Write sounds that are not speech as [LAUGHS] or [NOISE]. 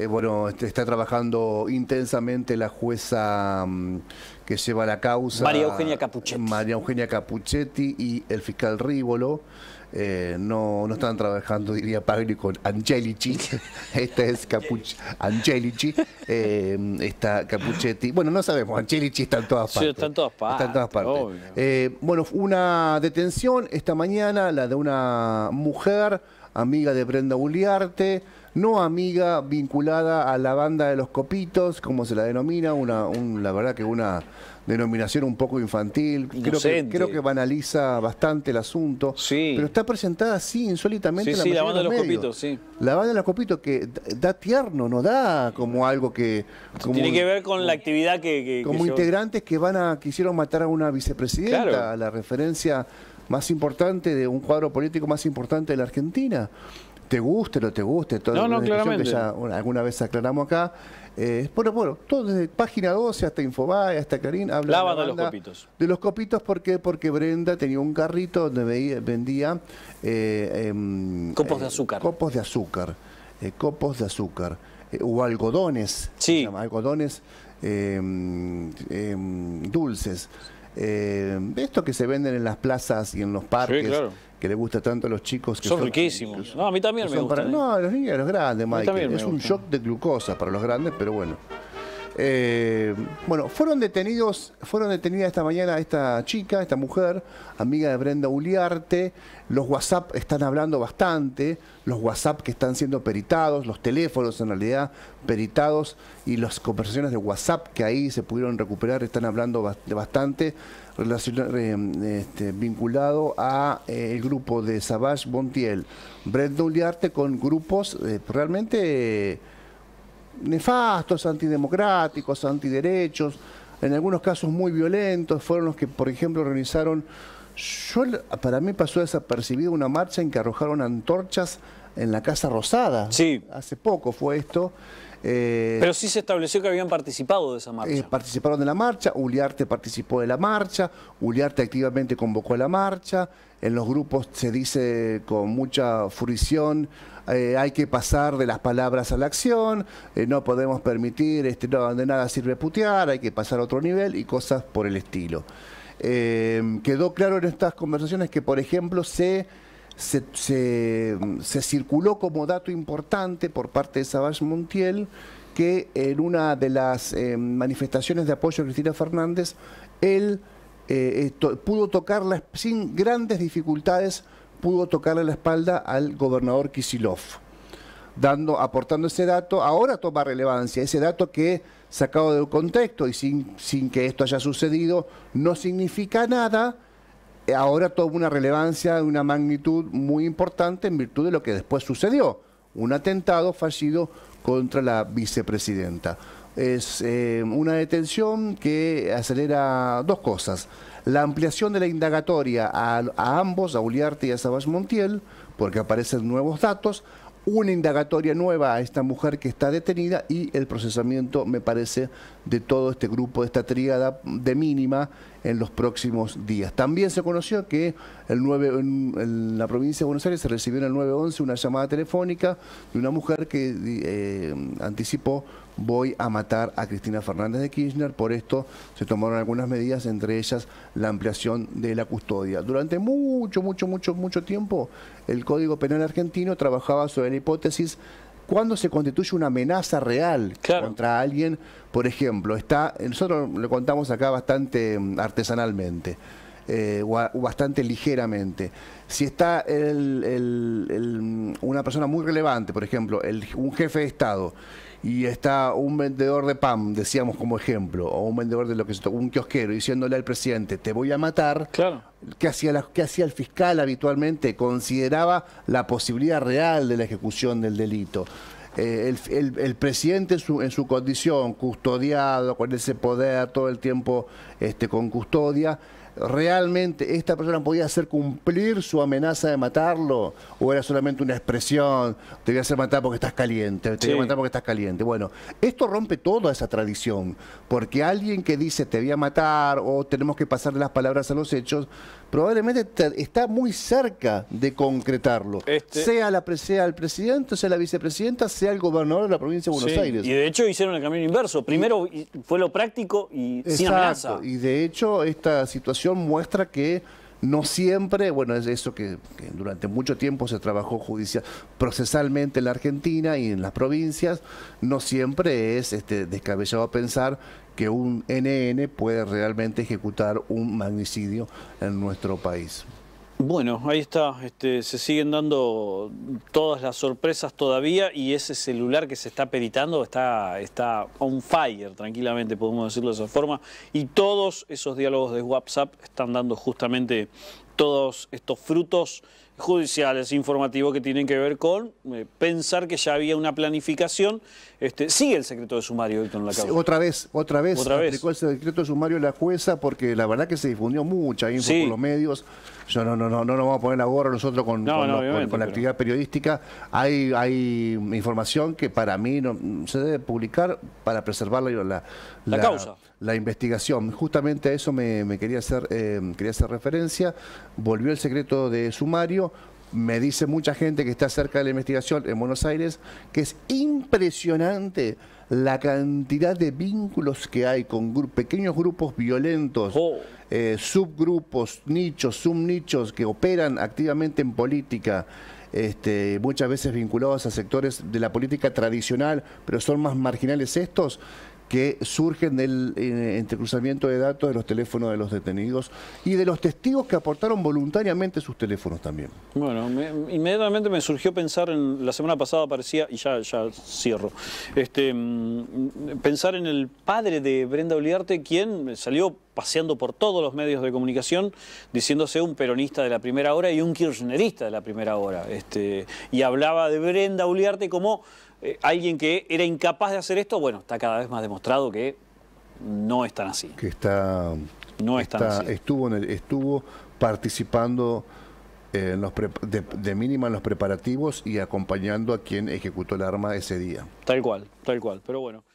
Eh, bueno, este, está trabajando intensamente la jueza mm, que lleva la causa. María Eugenia Capuchetti. María Eugenia Capuchetti y el fiscal Rívolo. Eh, no, no están trabajando, diría Pagli, con Angelici. [LAUGHS] Esta es Capuch Angelici. Eh, está Capuchetti. Bueno, no sabemos, Angelici está en todas partes. Sí, está en todas partes. Está en todas partes. bueno, una detención esta mañana, la de una mujer, amiga de Brenda Uliarte no amiga vinculada a la banda de los copitos, como se la denomina, una, la verdad que una denominación un poco infantil. Creo que, creo que, banaliza bastante el asunto. Pero está presentada así, insólitamente. Sí, la, sí, la banda de los, copitos, sí. La banda de los copitos que da tierno, no da como algo que. Tiene que ver con la actividad que. como integrantes que van a quisieron matar a una vicepresidenta, la referencia más importante de un cuadro político más importante de la Argentina te guste o te guste, todo no, no, claramente. ya alguna vez aclaramos acá. Eh, bueno, bueno, todo desde página 12 hasta Infobae, hasta Clarín, habla de, los copitos. De los copitos, ¿por qué? Porque Brenda tenía un carrito donde vendía... Eh, em, copos eh, de azúcar. Copos de azúcar. copos de azúcar. o algodones. Sí. algodones em, em, dulces eh, que se venden en las plazas y en los parques, que le gusta tanto a los chicos. son, riquísimos. no, a mí también me gustan ¿eh? no, los niños, a los grandes, Mike. Es un shock de glucosa para los grandes, pero bueno. Eh, bueno, fueron detenidos, fueron detenidas esta mañana esta chica, esta mujer, amiga de Brenda Uliarte. Los WhatsApp están hablando bastante, los WhatsApp que están siendo peritados, los teléfonos en realidad peritados y las conversaciones de WhatsApp que ahí se pudieron recuperar están hablando bastante eh, este, vinculado a eh, el grupo de Savage Bontiel, Brenda Uliarte con grupos eh, realmente nefastos, antidemocráticos, antiderechos, en algunos casos muy violentos, fueron los que, por ejemplo, realizaron. yo, para mí pasó desapercibido una marcha en que arrojaron antorchas en la Casa Rosada. Sí. Hace poco fue esto. Eh, Pero sí se estableció que habían participado de esa marcha. Eh, participaron de la marcha, Uliarte participó de la marcha, Uliarte activamente convocó a la marcha, en los grupos se dice con mucha fruición, eh, hay que pasar de las palabras a la acción, no podemos permitir, este, no, de nada sirve putear, hay que pasar a otro nivel y cosas por el estilo. quedó claro en estas conversaciones que, por ejemplo, se se, se, circuló como dato importante por parte de Savage Montiel que en una de las eh, manifestaciones de apoyo a Cristina Fernández, él eh, pudo tocarla sin grandes dificultades, pudo tocarle la espalda al gobernador Kisilov, dando, aportando ese dato, ahora toma relevancia, ese dato que sacado del contexto y sin, sin que esto haya sucedido, no significa nada, eh, ahora tuvo una relevancia, una magnitud muy importante en virtud de lo que después sucedió, un atentado fallido contra la vicepresidenta. Es eh, una detención que acelera dos cosas. La ampliación de la indagatoria a, a ambos, a Uliarte y a Sabas Montiel, porque aparecen nuevos datos, una indagatoria nueva a esta mujer que está detenida y el procesamiento, me parece, de todo este grupo, de esta tríada de mínima en los próximos días. También se conoció que en, la provincia de Buenos Aires se recibió en el 911 una llamada telefónica de una mujer que eh, anticipó voy a matar a Cristina Fernández de Kirchner. Por esto se tomaron algunas medidas, entre ellas la ampliación de la custodia. Durante mucho, mucho, mucho, mucho tiempo, el Código Penal argentino trabajaba sobre la hipótesis cuando se constituye una amenaza real contra alguien, por ejemplo, está, nosotros lo contamos acá bastante mm, artesanalmente. Eh, bastante ligeramente. Si está mm, una persona muy relevante, por ejemplo, un jefe de Estado, y está un vendedor de pan, decíamos como ejemplo, o un vendedor de lo que es un kiosquero, diciéndole al presidente, te voy a matar, claro. ¿qué hacía, que hacía el fiscal habitualmente? Consideraba la posibilidad real de la ejecución del delito. Eh, el, presidente en su condición, custodiado, con ese poder todo el tiempo este, con custodia, realmente esta persona podía hacer cumplir su amenaza de matarlo o era solamente una expresión, te voy a hacer matar porque estás caliente, te voy a matar porque estás caliente. Bueno, esto rompe toda esa tradición, porque alguien que dice te voy a matar o tenemos que pasar las palabras a los hechos, probablemente está muy cerca de concretarlo, este sea, la, sea el presidente, sea la vicepresidenta, sea el gobernador de la provincia de Buenos Aires. Y de hecho hicieron el camino inverso, primero fue lo práctico y sin amenaza. Y de hecho esta situación muestra que no siempre, bueno, es eso que, durante mucho tiempo se trabajó judicial, procesalmente en la Argentina y en las provincias, no siempre es este, descabellado pensar que un NN puede realmente ejecutar un magnicidio en nuestro país. Bueno, ahí está, este, se siguen dando todas las sorpresas todavía y ese celular que se está peritando está, está on fire, tranquilamente podemos decirlo de esa forma, y todos esos diálogos de WhatsApp están dando justamente todos estos frutos judiciales, e informativos que tienen que ver con eh, pensar que ya había una planificación. Este, sigue el secreto de sumario, Víctor, en la causa. otra vez, otra vez, ¿Otra el secreto de sumario la jueza porque la verdad que se difundió mucha info por los medios. Yo no, no, no, no nos vamos a poner la gorra nosotros con, con, la actividad periodística. Hay, hay información que para mí no, se debe publicar para preservar la, la, la causa la investigación. Justamente a eso me, quería, hacer, eh, quería referencia. Volvió el secreto de sumario. Me dice mucha gente que está cerca de la investigación en Buenos Aires que es impresionante la cantidad de vínculos que hay con pequeños grupos violentos, oh. eh, subgrupos, nichos, subnichos que operan activamente en política. Este, muchas veces vinculados a sectores de la política tradicional, pero son más marginales estos, que surgen del eh, entrecruzamiento de datos de los teléfonos de los detenidos y de los testigos que aportaron voluntariamente sus teléfonos también. Bueno, inmediatamente me surgió pensar en, la semana pasada aparecía... y ya, ya cierro, este, mm, pensar en el padre de Brenda Oliarte, quien salió paseando por todos los medios de comunicación, diciéndose un peronista de la primera hora y un kirchnerista de la primera hora. Este, y hablaba de Brenda Uliarte como eh, alguien que era incapaz de hacer esto. Bueno, está cada vez más demostrado que no es tan así. Que está... No así. Estuvo, en estuvo participando... Eh, de, de, mínima en los preparativos y acompañando a quien ejecutó el arma ese día. Tal cual, tal cual, pero bueno.